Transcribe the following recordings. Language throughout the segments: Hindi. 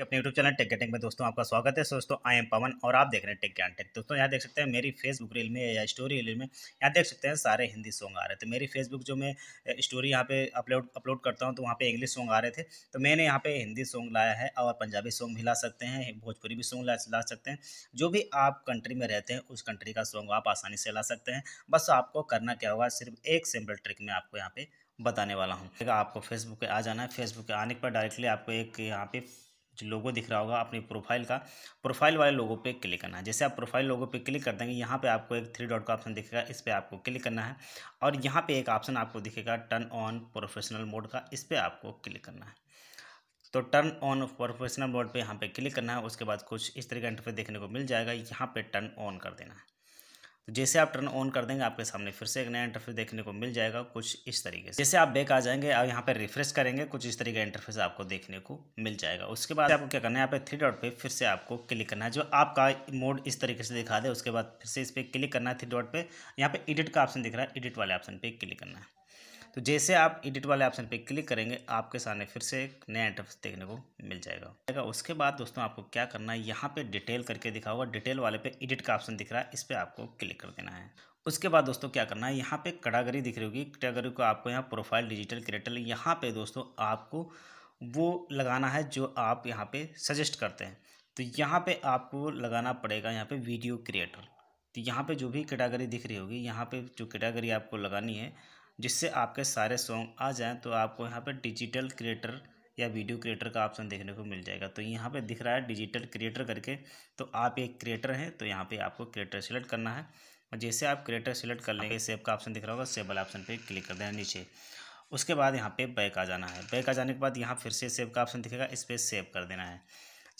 अपने यूट्यूब चैनल टेक टेक में दोस्तों आपका स्वागत है दोस्तों आई एम पवन और आप देख रहे हैं टेक ज्ञान टेक दोस्तों यहाँ देख सकते हैं मेरी फेसबुक रील में या स्टोरी रील में यहाँ देख सकते हैं सारे हिंदी सॉन्ग आ रहे थे तो मेरी फेसबुक जो मैं स्टोरी यहाँ पे अपलोड अपलोड करता हूँ तो वहाँ पे इंग्लिश सॉन्ग आ रहे थे तो मैंने यहाँ पे हिंदी सॉन्ग लाया है और पंजाबी सॉन्ग भी ला सकते हैं भोजपुरी भी सॉन्ग ला, ला सकते हैं जो भी आप कंट्री में रहते हैं उस कंट्री का सॉन्ग आप आसानी से ला सकते हैं बस आपको करना क्या होगा सिर्फ एक सिंपल ट्रिक में आपको यहाँ पे बताने वाला हूँ आपको फेसबुक पे आ जाना है फेसबुक पे आने पर डायरेक्टली आपको एक यहाँ पे लोगो दिख रहा होगा अपनी प्रोफाइल का प्रोफाइल वाले लोगों पे क्लिक करना है जैसे आप प्रोफाइल लोगों पे क्लिक कर देंगे यहाँ पे आपको एक थ्री डॉट का ऑप्शन दिखेगा इस पर आपको क्लिक करना है और यहाँ पे एक ऑप्शन आपको दिखेगा टर्न ऑन प्रोफेशनल मोड का इस पर आपको क्लिक करना है तो टर्न ऑन प्रोफेशनल मोड पर यहाँ पर क्लिक करना है उसके बाद कुछ इस तरह का इंटरफेस देखने को मिल जाएगा यहाँ पर टर्न ऑन कर देना है तो जैसे आप टर्न ऑन कर देंगे आपके सामने फिर से एक नया इंटरफेस देखने को मिल जाएगा कुछ इस तरीके से जैसे आप बैक आ जाएंगे और यहाँ पर रिफ्रेश करेंगे कुछ इस तरीके का इंटरफेस आपको देखने को मिल जाएगा उसके बाद आपको क्या करना है यहाँ पे थ्री डॉट पे फिर से आपको क्लिक करना है जो आपका मोड इस तरीके से दिखा दे उसके बाद फिर से इस पर क्लिक करना है थ्री डॉट पर यहाँ पर एडिट का ऑप्शन दिख रहा है एडिट वाले ऑप्शन पर क्लिक करना है तो जैसे आप एडिट वाले ऑप्शन पे क्लिक करेंगे आपके सामने फिर से एक नया इंटरफेस देखने को मिल जाएगा उसके बाद दोस्तों आपको क्या करना है यहाँ पे डिटेल करके दिखा हुआ डिटेल वाले पे एडिट का ऑप्शन दिख रहा है इस पर आपको क्लिक कर देना है उसके बाद दोस्तों क्या करना है यहाँ पे कटागरी दिख रही होगी कटागरी को आपको यहाँ प्रोफाइल डिजिटल क्रिएटर यहाँ पे दोस्तों आपको वो लगाना है जो आप यहाँ पे सजेस्ट करते हैं तो यहाँ पे आपको लगाना पड़ेगा यहाँ पे वीडियो क्रिएटर तो यहाँ पे जो भी कैटागरी दिख रही होगी यहाँ पे जो कैटागरी आपको लगानी है जिससे आपके सारे सॉन्ग आ जाएँ तो आपको यहाँ पर डिजिटल क्रिएटर या वीडियो क्रिएटर का ऑप्शन देखने को मिल जाएगा तो यहाँ पे दिख रहा है डिजिटल क्रिएटर करके तो आप एक क्रिएटर हैं तो यहाँ पे आपको क्रिएटर सेलेक्ट करना है और जैसे आप क्रिएटर सेलेक्ट कर लेंगे सेव का ऑप्शन दिख रहा होगा सेबल वाला ऑप्शन पर क्लिक कर देना नीचे उसके बाद यहाँ पे बैक आ जाना है बैक आ जाने के बाद यहाँ फिर से सेव का ऑप्शन दिखेगा इस पर सेव कर देना है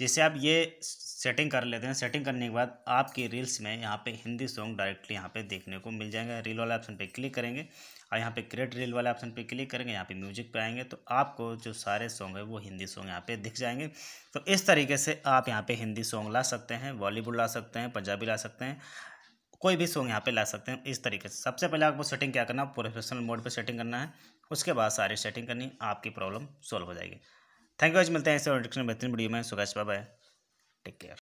जैसे आप ये सेटिंग कर लेते हैं सेटिंग करने के बाद आपके रील्स में यहाँ पे हिंदी सॉन्ग डायरेक्टली यहाँ पे देखने को मिल जाएगा रील वाला ऑप्शन पे क्लिक करेंगे और यहाँ पे क्रिएट रील वाले ऑप्शन पे क्लिक करेंगे यहाँ पे म्यूजिक पे आएंगे तो आपको जो सारे सॉन्ग है वो हिंदी सॉन्ग यहाँ पे दिख जाएंगे तो इस तरीके से आप यहाँ पे हिंदी सॉन्ग ला सकते हैं बॉलीवुड ला सकते हैं पंजाबी ला सकते हैं कोई भी सॉन्ग यहाँ पे ला सकते हैं इस तरीके से सबसे पहले आपको सेटिंग क्या करना प्रोफेशनल मोड पे सेटिंग करना है उसके बाद सारी सेटिंग करनी आपकी प्रॉब्लम सॉल्व हो जाएगी थैंक यू आज मिलते हैं ऐसे इंट्रक्शन बेहतरीन वीडियो में सुगैश बाय टेक केयर